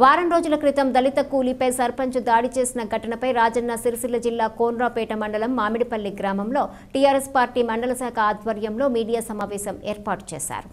వారం రోజుల క్రితం దళిత కూలీపై సర్పంచ్ దాడి చేసిన ఘటనపై రాజన్న సిరిసిల్ల జిల్లా కోన్రాపేట మండలం మామిడిపల్లి గ్రామంలో టీఆర్ఎస్ పార్టీ మండల శాఖ ఆధ్వర్యంలో మీడియా సమావేశం ఏర్పాటు చేశారు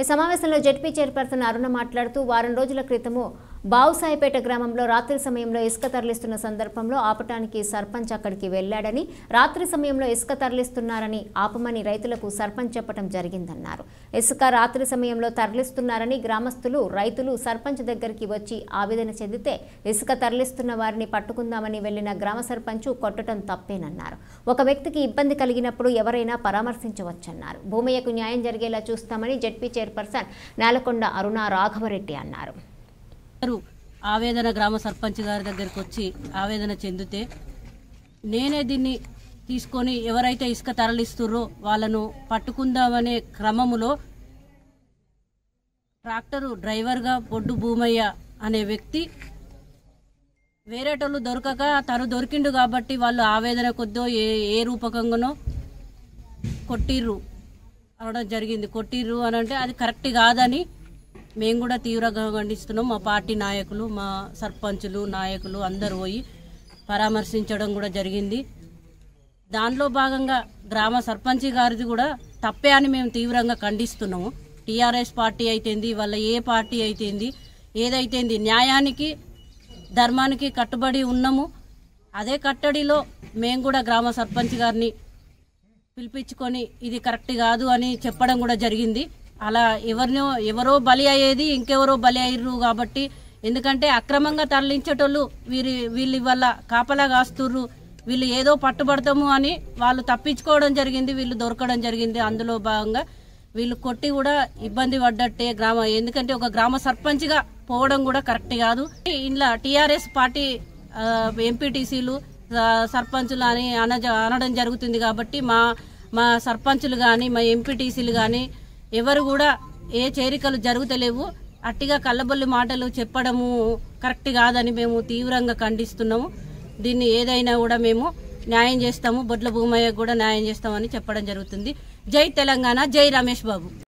ఈ సమావేశంలో జడ్పీ చైర్పర్సన్ అరుణ మాట్లాడుతూ వారం రోజుల క్రితము బావుసాయిపేట గ్రామంలో రాత్రి సమయంలో ఇసుక తరలిస్తున్న సందర్భంలో ఆపటానికి సర్పంచ్ అక్కడికి వెళ్లాడని రాత్రి సమయంలో ఇసుక తరలిస్తున్నారని ఆపమని రైతులకు సర్పంచ్ చెప్పడం జరిగిందన్నారు ఇసుక రాత్రి సమయంలో తరలిస్తున్నారని గ్రామస్తులు రైతులు సర్పంచ్ దగ్గరికి వచ్చి ఆవేదన చెందితే ఇసుక తరలిస్తున్న వారిని పట్టుకుందామని వెళ్లిన గ్రామ సర్పంచ్ కొట్టడం తప్పేనన్నారు ఒక వ్యక్తికి ఇబ్బంది కలిగినప్పుడు ఎవరైనా పరామర్శించవచ్చన్నారు భూమయ్యకు న్యాయం జరిగేలా చూస్తామని జడ్పీ చైర్పర్సన్ నేలకొండ అరుణ రాఘవరెడ్డి అన్నారు ఆవేదన గ్రామ సర్పంచ్ గారి దగ్గరికి వచ్చి ఆవేదన చెందితే నేనే దీన్ని తీసుకొని ఎవరైతే ఇసుక తరలిస్తుర్రో వాళ్ళను పట్టుకుందామనే క్రమములో ట్రాక్టరు డ్రైవర్గా బొడ్డు భూమయ్య అనే వ్యక్తి వేరేటోళ్ళు దొరకక తను దొరికిండు కాబట్టి వాళ్ళు ఆవేదన కొద్దో ఏ ఏ రూపకంగానో కొట్టిర్రు అనడం జరిగింది కొట్టిర్రు అని అంటే అది కరెక్ట్ కాదని మేము కూడా తీవ్రంగా ఖండిస్తున్నాం మా పార్టీ నాయకులు మా సర్పంచులు నాయకులు అందరూ పోయి పరామర్శించడం కూడా జరిగింది దానిలో భాగంగా గ్రామ సర్పంచి గారిది కూడా తప్పే అని మేము తీవ్రంగా ఖండిస్తున్నాము టీఆర్ఎస్ పార్టీ అయితేంది వాళ్ళ ఏ పార్టీ అయితేంది ఏదైతేంది న్యాయానికి ధర్మానికి కట్టుబడి ఉన్నాము అదే కట్టడిలో మేము కూడా గ్రామ సర్పంచ్ గారిని పిలిపించుకొని ఇది కరెక్ట్ కాదు అని చెప్పడం కూడా జరిగింది అలా ఎవరినో ఎవరో బలి అయ్యేది ఇంకెవరో బలి అయ్యారు కాబట్టి ఎందుకంటే అక్రమంగా తరలించేటోళ్ళు వీరి వీళ్ళు వల్ల కాపలా కాస్తుర్రు వీళ్ళు ఏదో పట్టుబడతాము అని వాళ్ళు తప్పించుకోవడం జరిగింది వీళ్ళు దొరకడం జరిగింది అందులో భాగంగా వీళ్ళు కొట్టి కూడా ఇబ్బంది పడ్డట్టే గ్రామ ఎందుకంటే ఒక గ్రామ సర్పంచ్గా పోవడం కూడా కరెక్ట్ కాదు ఇంట్లో టీఆర్ఎస్ పార్టీ ఎంపీటీసీలు సర్పంచులు అని అనడం జరుగుతుంది కాబట్టి మా మా సర్పంచులు కానీ మా ఎంపీటీసీలు కానీ ఎవరు కూడా ఏ చేరికలు జరుగుతలేవు అట్టిగా కళ్ళబొల్లి మాటలు చెప్పడము కరెక్ట్ కాదని మేము తీవ్రంగా ఖండిస్తున్నాము దీన్ని ఏదైనా కూడా మేము న్యాయం చేస్తాము బొడ్ల భూమయ్యకు కూడా న్యాయం చేస్తామని చెప్పడం జరుగుతుంది జై తెలంగాణ జై రమేష్ బాబు